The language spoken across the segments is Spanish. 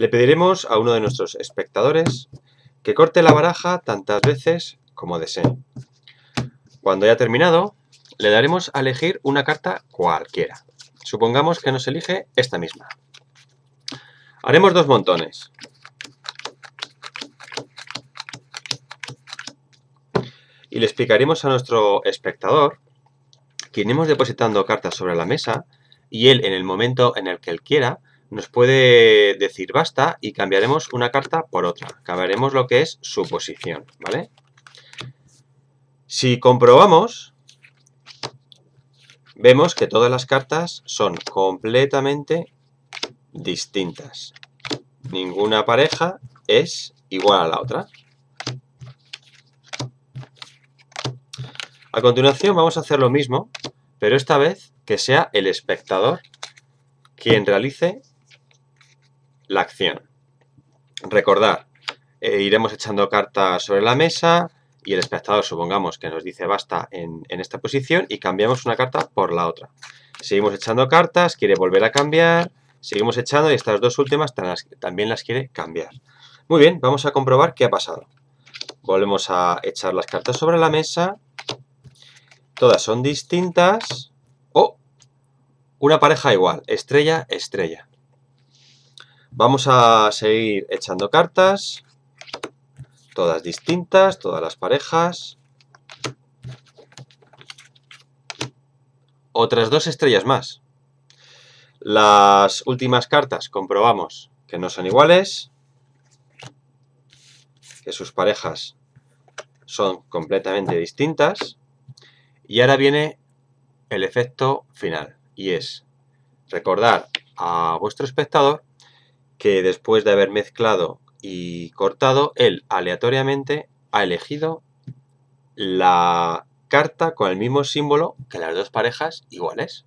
Le pediremos a uno de nuestros espectadores que corte la baraja tantas veces como desee. Cuando haya terminado, le daremos a elegir una carta cualquiera. Supongamos que nos elige esta misma. Haremos dos montones. Y le explicaremos a nuestro espectador que iremos depositando cartas sobre la mesa y él en el momento en el que él quiera nos puede decir basta y cambiaremos una carta por otra. Cambiaremos lo que es su posición, ¿vale? Si comprobamos, vemos que todas las cartas son completamente distintas. Ninguna pareja es igual a la otra. A continuación vamos a hacer lo mismo, pero esta vez que sea el espectador quien realice la acción. Recordar, eh, iremos echando cartas sobre la mesa y el espectador supongamos que nos dice basta en, esta posición y cambiamos una carta por la otra. Seguimos echando cartas, quiere volver a cambiar, seguimos echando y estas dos últimas también las quiere cambiar. Muy bien, vamos a comprobar qué ha pasado. Volvemos a echar las cartas sobre la mesa. Todas son distintas. o oh, Una pareja igual, estrella, estrella. Vamos a seguir echando cartas, todas distintas, todas las parejas. Otras dos estrellas más. Las últimas cartas comprobamos que no son iguales, que sus parejas son completamente distintas. Y ahora viene el efecto final, y es recordar a vuestro espectador que después de haber mezclado y cortado, él aleatoriamente ha elegido la carta con el mismo símbolo que las dos parejas iguales.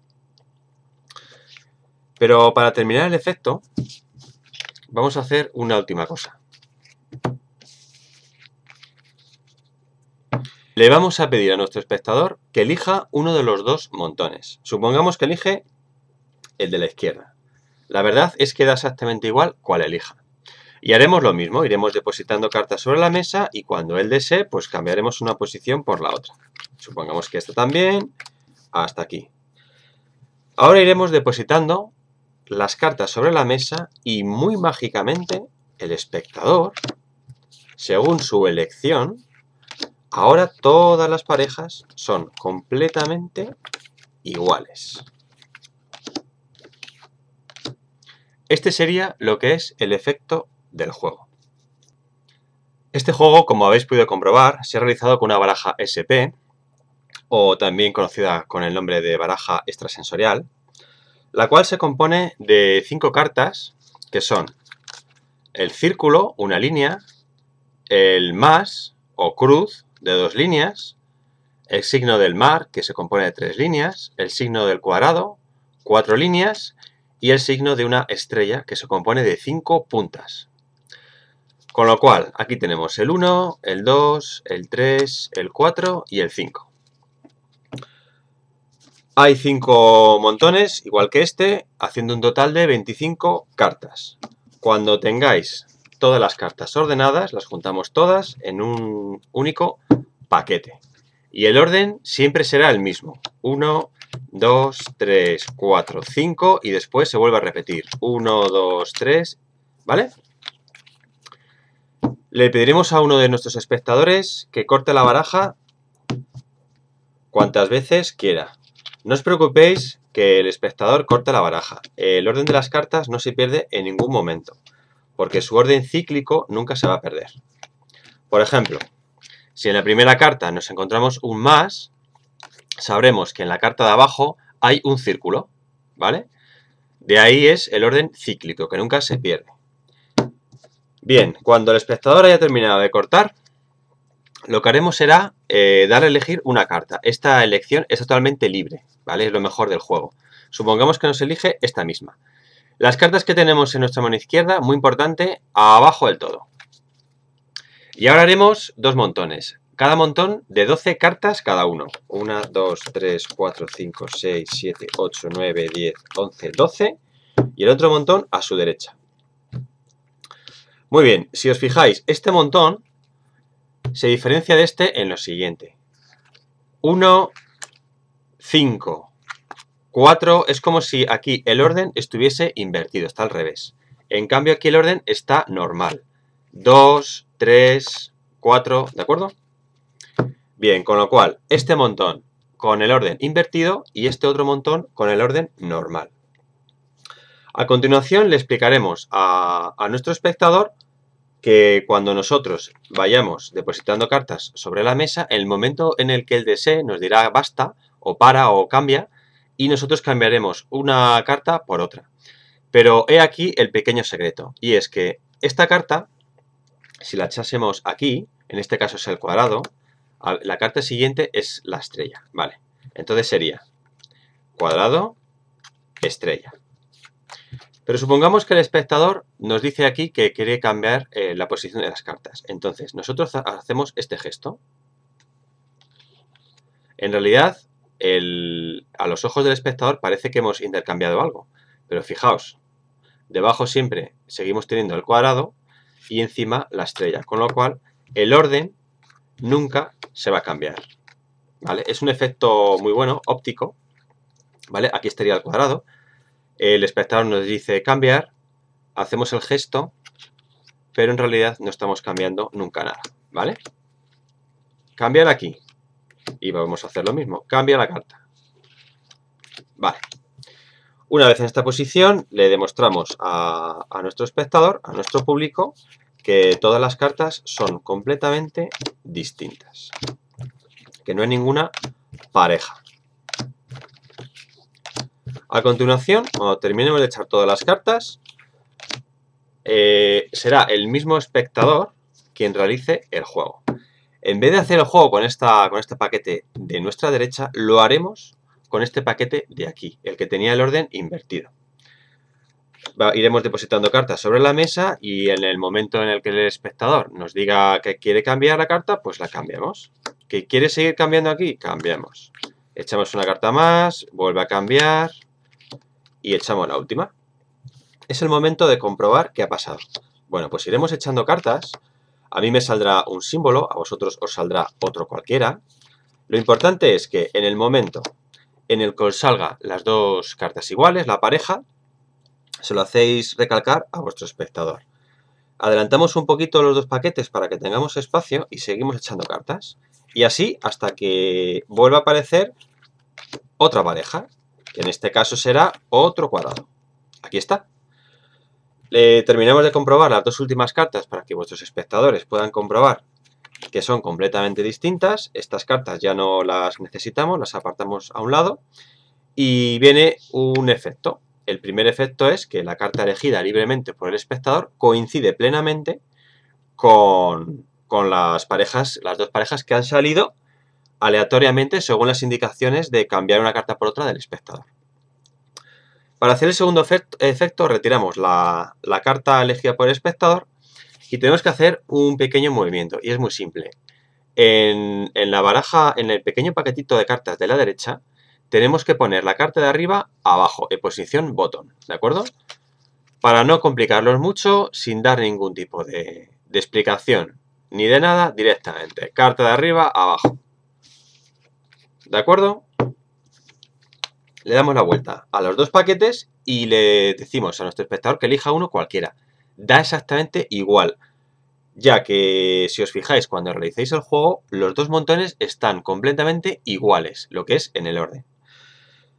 Pero para terminar el efecto, vamos a hacer una última cosa. Le vamos a pedir a nuestro espectador que elija uno de los dos montones. Supongamos que elige el de la izquierda. La verdad es que da exactamente igual cuál elija. Y haremos lo mismo, iremos depositando cartas sobre la mesa y cuando él desee, pues cambiaremos una posición por la otra. Supongamos que esta también, hasta aquí. Ahora iremos depositando las cartas sobre la mesa y muy mágicamente el espectador, según su elección, ahora todas las parejas son completamente iguales. Este sería lo que es el efecto del juego. Este juego, como habéis podido comprobar, se ha realizado con una baraja SP, o también conocida con el nombre de baraja extrasensorial, la cual se compone de cinco cartas, que son el círculo, una línea, el más o cruz de dos líneas, el signo del mar, que se compone de tres líneas, el signo del cuadrado, cuatro líneas, y el signo de una estrella que se compone de cinco puntas. Con lo cual, aquí tenemos el 1, el 2, el 3, el 4 y el 5. Hay 5 montones, igual que este, haciendo un total de 25 cartas. Cuando tengáis todas las cartas ordenadas, las juntamos todas en un único paquete. Y el orden siempre será el mismo. 1, 2, 3, 4, 5 y después se vuelve a repetir. 1, 2, 3, ¿vale? Le pediremos a uno de nuestros espectadores que corte la baraja cuantas veces quiera. No os preocupéis que el espectador corte la baraja. El orden de las cartas no se pierde en ningún momento, porque su orden cíclico nunca se va a perder. Por ejemplo, si en la primera carta nos encontramos un más, sabremos que en la carta de abajo hay un círculo, ¿vale? De ahí es el orden cíclico, que nunca se pierde. Bien, cuando el espectador haya terminado de cortar, lo que haremos será eh, dar a elegir una carta. Esta elección es totalmente libre, ¿vale? Es lo mejor del juego. Supongamos que nos elige esta misma. Las cartas que tenemos en nuestra mano izquierda, muy importante, abajo del todo. Y ahora haremos dos montones cada montón de 12 cartas cada uno. 1, 2, 3, 4, 5, 6, 7, 8, 9, 10, 11, 12 y el otro montón a su derecha. Muy bien, si os fijáis, este montón se diferencia de este en lo siguiente. 1, 5, 4, es como si aquí el orden estuviese invertido, está al revés. En cambio aquí el orden está normal. 2, 3, 4, ¿de acuerdo? Bien, con lo cual, este montón con el orden invertido y este otro montón con el orden normal. A continuación le explicaremos a, nuestro espectador que cuando nosotros vayamos depositando cartas sobre la mesa, el momento en el que él desee nos dirá basta o para o cambia y nosotros cambiaremos una carta por otra. Pero he aquí el pequeño secreto y es que esta carta, si la echásemos aquí, en este caso es el cuadrado, la carta siguiente es la estrella, vale. Entonces sería cuadrado, estrella. Pero supongamos que el espectador nos dice aquí que quiere cambiar eh, la posición de las cartas. Entonces, nosotros hacemos este gesto. En realidad, a los ojos del espectador parece que hemos intercambiado algo. Pero fijaos, debajo siempre seguimos teniendo el cuadrado y encima la estrella. Con lo cual, el orden nunca se va a cambiar. ¿Vale? Es un efecto muy bueno, óptico. ¿Vale? Aquí estaría el cuadrado. El espectador nos dice cambiar, hacemos el gesto, pero en realidad no estamos cambiando nunca nada, ¿vale? Cambiar aquí. Y vamos a hacer lo mismo. Cambia la carta. Vale. Una vez en esta posición, le demostramos a, a nuestro espectador, a nuestro público, que todas las cartas son completamente distintas. Que no hay ninguna pareja. A continuación, cuando terminemos de echar todas las cartas, eh, será el mismo espectador quien realice el juego. En vez de hacer el juego con, esta, con este paquete de nuestra derecha, lo haremos con este paquete de aquí, el que tenía el orden invertido iremos depositando cartas sobre la mesa y en el momento en el que el espectador nos diga que quiere cambiar la carta, pues la cambiamos. ¿Que quiere seguir cambiando aquí? Cambiamos. Echamos una carta más, vuelve a cambiar y echamos la última. Es el momento de comprobar qué ha pasado. Bueno, pues iremos echando cartas. A mí me saldrá un símbolo, a vosotros os saldrá otro cualquiera. Lo importante es que en el momento en el que os salga las dos cartas iguales, la pareja, se lo hacéis recalcar a vuestro espectador. Adelantamos un poquito los dos paquetes para que tengamos espacio y seguimos echando cartas. Y así hasta que vuelva a aparecer otra pareja, que en este caso será otro cuadrado. Aquí está. terminamos de comprobar las dos últimas cartas para que vuestros espectadores puedan comprobar que son completamente distintas. Estas cartas ya no las necesitamos, las apartamos a un lado y viene un efecto. El primer efecto es que la carta elegida libremente por el espectador coincide plenamente con, las parejas, las dos parejas que han salido aleatoriamente según las indicaciones de cambiar una carta por otra del espectador. Para hacer el segundo efecto, retiramos la, carta elegida por el espectador y tenemos que hacer un pequeño movimiento y es muy simple. en la baraja, en el pequeño paquetito de cartas de la derecha, tenemos que poner la carta de arriba abajo, en posición botón, ¿de acuerdo? Para no complicarlos mucho, sin dar ningún tipo de, de explicación, ni de nada, directamente. Carta de arriba abajo. ¿De acuerdo? Le damos la vuelta a los dos paquetes y le decimos a nuestro espectador que elija uno cualquiera. Da exactamente igual ya que si os fijáis cuando realicéis el juego, los dos montones están completamente iguales, lo que es en el orden.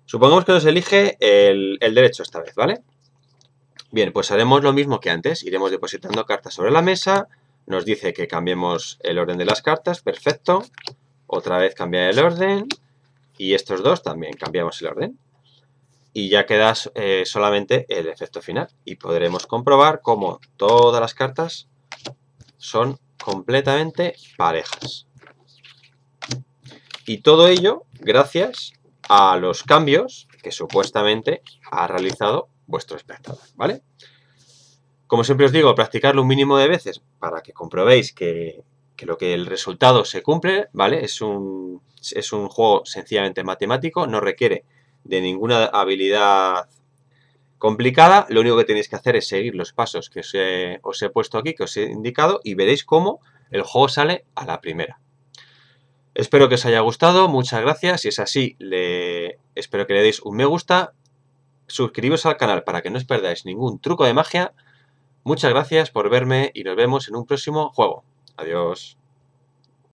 Supongamos que nos elige el, derecho esta vez, ¿vale? Bien, pues haremos lo mismo que antes. Iremos depositando cartas sobre la mesa. Nos dice que cambiemos el orden de las cartas. Perfecto. Otra vez cambiar el orden. Y estos dos también cambiamos el orden. Y ya queda eh, solamente el efecto final. Y podremos comprobar cómo todas las cartas son completamente parejas. Y todo ello gracias a los cambios que supuestamente ha realizado vuestro espectador, ¿vale? Como siempre os digo, practicarlo un mínimo de veces para que comprobéis que, lo que el resultado se cumple, ¿vale? Es un, es un juego sencillamente matemático, no requiere de ninguna habilidad complicada. Lo único que tenéis que hacer es seguir los pasos que os he puesto aquí, que os he indicado, y veréis cómo el juego sale a la primera. Espero que os haya gustado, muchas gracias. Si es así, le... espero que le deis un me gusta. Suscribiros al canal para que no os perdáis ningún truco de magia. Muchas gracias por verme y nos vemos en un próximo juego. Adiós.